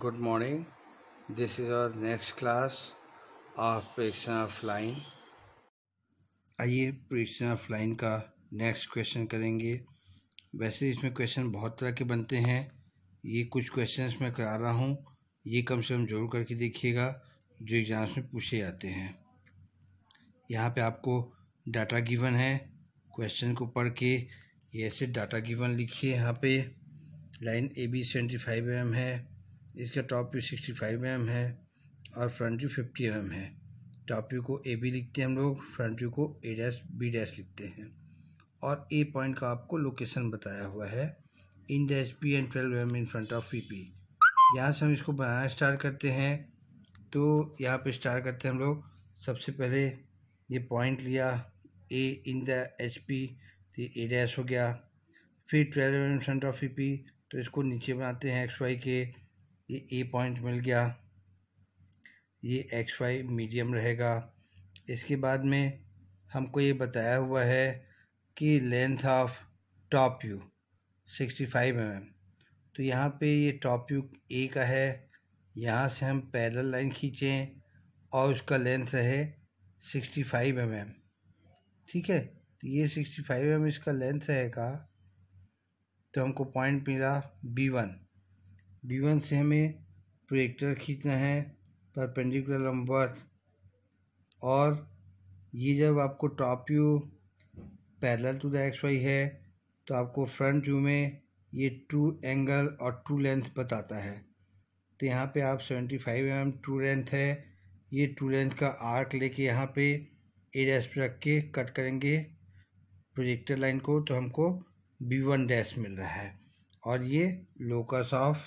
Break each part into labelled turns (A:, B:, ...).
A: good morning this is our next class of prediction of line आइए prediction of line का next question करेंगे वैसे इसमें question बहुत तरह के बनते हैं ये कुछ क्वेश्चन मैं करा रहा हूँ ये कम से कम जरूर करके देखिएगा जो एग्ज़ाम्स में पूछे जाते हैं यहाँ पे आपको डाटा गिवन है क्वेश्चन को पढ़ के ये ऐसे डाटा गिवन लिखिए यहाँ पे line A B seventy five M है इसका top view sixty five M है और फ्रंट व्यू फिफ्टी एम है टॉप व्यू को ए बी लिखते हैं हम लोग फ्रंट व्यू को ए डैश बी डैश लिखते हैं और ए पॉइंट का आपको लोकेशन बताया हुआ है in dash P and twelve M in front of V P यहाँ से हम इसको बनाना स्टार्ट करते हैं तो यहाँ पे स्टार्ट करते हैं हम लोग सबसे पहले ये पॉइंट लिया A in the H P तो ए डैश हो गया फिर twelve M in front of V P तो इसको नीचे बनाते हैं एक्स वाई के ये ए पॉइंट मिल गया ये एक्स वाई मीडियम रहेगा इसके बाद में हमको ये बताया हुआ है कि length of top U sixty five M M तो यहाँ पे ये टॉप यू ए का है यहाँ से हम पैरेलल लाइन खींचें और उसका लेंथ रहे सिक्सटी फाइव एम एम ठीक है तो ये सिक्सटी फाइव एम इसका लेंथ रहेगा तो हमको पॉइंट मिला बी वन बी वन से हमें प्रोजेक्टर खींचना है परपेंडिकुलर लंबवत और ये जब आपको top view parallel to the X Y है तो आपको फ्रंट व्यू में ये टू एंगल और टू लेंथ बताता है तो यहाँ पे आप seventy five M true length है ये टू लेंथ का आर्क लेके यहाँ पे ए डैश पर रख के कट करेंगे प्रोजेक्टर लाइन को तो हमको बी वन डैश मिल रहा है और ये locus of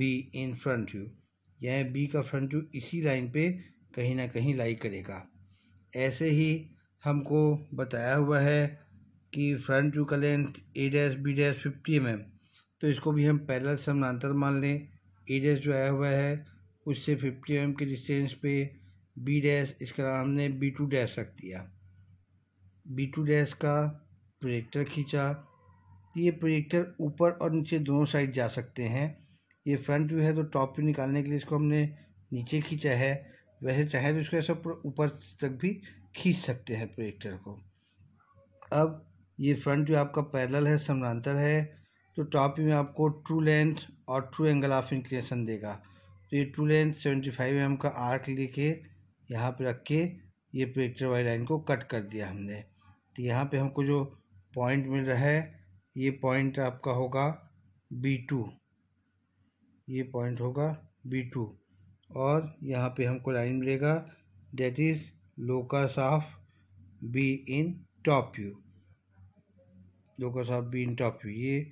A: B in front view यह बी का फ्रंट व्यू इसी लाइन पे कहीं ना कहीं लाई करेगा ऐसे ही हमको बताया हुआ है कि फ्रंट व्यू का length A dash B dash fifty M M तो इसको भी हम पैरल समानांतर मान लें ए डैश जो आया हुआ है उससे फिफ्टी एम mm के डिस्टेंस पे बी डैश इसका नाम हमने बी टू डैश रख दिया बी टू डैश का प्रोजेक्टर खींचा ये प्रोजेक्टर ऊपर और नीचे दोनों साइड जा सकते हैं ये फ्रंट व्यू है तो टॉप व्यू निकालने के लिए इसको हमने नीचे खींचा है वैसे चाहे तो इसको ऐसा ऊपर तक भी खींच सकते हैं प्रोजेक्टर को अब ये फ्रंट व्यू आपका पैरल है समानांतर है तो टॉप व्यू में आपको ट्रू लेंथ और ट्रू एंगल ऑफ इंक्लिनेशन देगा तो ये true length seventy five M का आर्क लेके यहाँ पर रख के ये प्रोजेक्टर वाली लाइन को कट कर दिया हमने तो यहाँ पे हमको जो पॉइंट मिल रहा है ये पॉइंट आपका होगा बी टू ये पॉइंट होगा बी टू और यहाँ पे हमको लाइन मिलेगा that is locus of B in top view locus of B in top view ये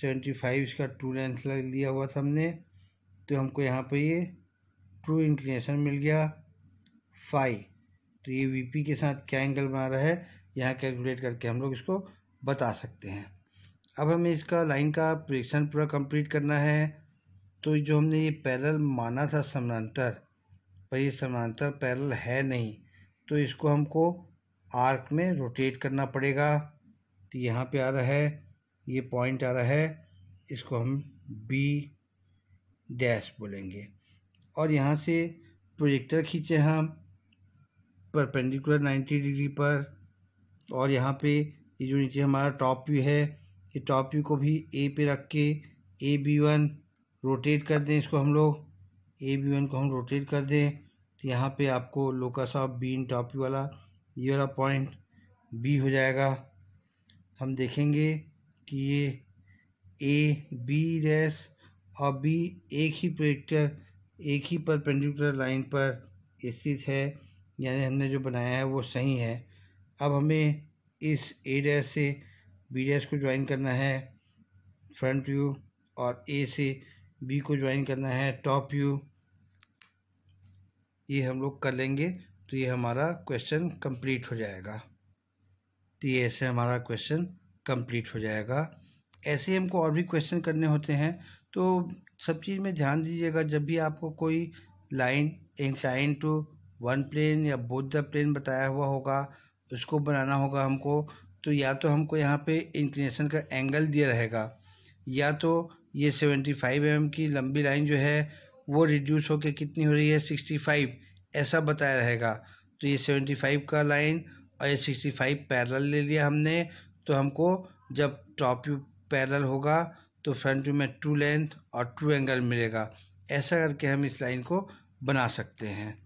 A: सेवेंटी फाइव इसका टू लेंथ लिया हुआ था हमने तो हमको यहाँ पे ये ट्रू इंक्लिनेशन मिल गया फाइव तो ये वीपी के साथ क्या एंगल बना रहा है यहाँ कैलकुलेट करके हम लोग इसको बता सकते हैं अब हमें इसका लाइन का प्रोजेक्शन पूरा कंप्लीट करना है तो जो हमने ये पैरल माना था समानांतर पर ये समानांतर पैरल है नहीं तो इसको हमको आर्क में रोटेट करना पड़ेगा तो यहाँ पे आ रहा है ये पॉइंट आ रहा है इसको हम बी डैश बोलेंगे और यहाँ से प्रोजेक्टर खींचे हम परपेंडिकुलर 90 डिग्री पर और यहाँ पे ये जो नीचे हमारा टॉप व्यू है ये टॉप व्यू को भी ए पे रख के ए बी वन रोटेट कर दें इसको हम लोग ए बी वन को हम रोटेट कर दें तो यहाँ पे आपको लोकस ऑफ बी इन टॉपी वाला ये वाला पॉइंट बी हो जाएगा हम देखेंगे कि ये ए बी रेस और बी एक ही प्रोजेक्टर एक ही परपेंडिकुलर लाइन पर स्थित है यानी हमने जो बनाया है वो सही है अब हमें इस ए डैश से बी डैश को ज्वाइन करना है फ्रंट व्यू और ए से बी को ज्वाइन करना है टॉप यू ये हम लोग कर लेंगे तो ये हमारा क्वेश्चन कंप्लीट हो जाएगा तो ये ऐसे हमारा क्वेश्चन कंप्लीट हो जाएगा ऐसे ही हमको और भी क्वेश्चन करने होते हैं तो सब चीज़ में ध्यान दीजिएगा जब भी आपको कोई line incline to one plane या बोथ द प्लेन बताया हुआ होगा उसको बनाना होगा हमको तो या तो हमको यहाँ पे इंक्लिनेशन का एंगल दिया रहेगा या तो ये सेवेंटी फाइव एम की लंबी लाइन जो है वो रिड्यूस होकर कितनी हो रही है सिक्सटी फाइव ऐसा बताया रहेगा तो ये सेवेंटी फाइव का लाइन और ये सिक्सटी फाइव पैरल ले लिया हमने तो हमको जब टॉप व्यू पैरल होगा तो फ्रंट व्यू में ट्रू लेंथ और ट्रू एंगल मिलेगा ऐसा करके हम इस लाइन को बना सकते हैं